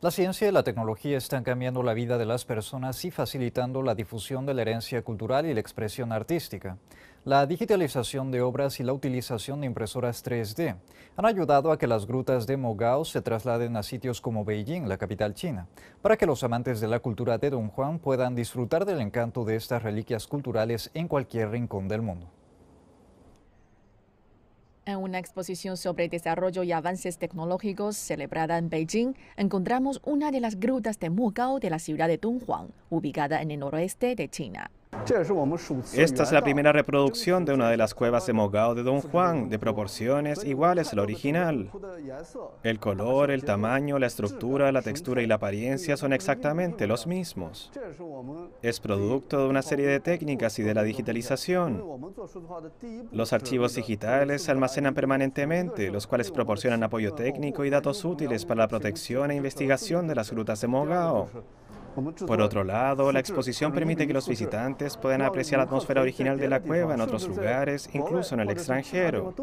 La ciencia y la tecnología están cambiando la vida de las personas y facilitando la difusión de la herencia cultural y la expresión artística. La digitalización de obras y la utilización de impresoras 3D han ayudado a que las grutas de Mogao se trasladen a sitios como Beijing, la capital china, para que los amantes de la cultura de Don Juan puedan disfrutar del encanto de estas reliquias culturales en cualquier rincón del mundo. En una exposición sobre desarrollo y avances tecnológicos celebrada en Beijing, encontramos una de las grutas de Mugao de la ciudad de Dunhuang, ubicada en el noroeste de China. Esta es la primera reproducción de una de las cuevas de Mogao de Don Juan, de proporciones iguales al original. El color, el tamaño, la estructura, la textura y la apariencia son exactamente los mismos. Es producto de una serie de técnicas y de la digitalización. Los archivos digitales se almacenan permanentemente, los cuales proporcionan apoyo técnico y datos útiles para la protección e investigación de las rutas de Mogao. Por otro lado, la exposición permite que los visitantes puedan apreciar la atmósfera original de la cueva en otros lugares, incluso en el extranjero.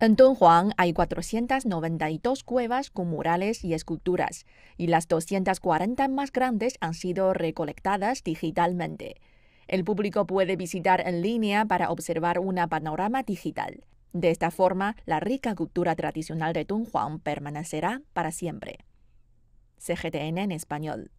En ¿eh? Dunhuang ¿eh? hay 492 cuevas con murales y esculturas, y las 240 más grandes han sido recolectadas digitalmente. El público puede visitar en línea para observar una panorama digital. De esta forma, la rica cultura tradicional de Dunhuang permanecerá para siempre. CGTN en español.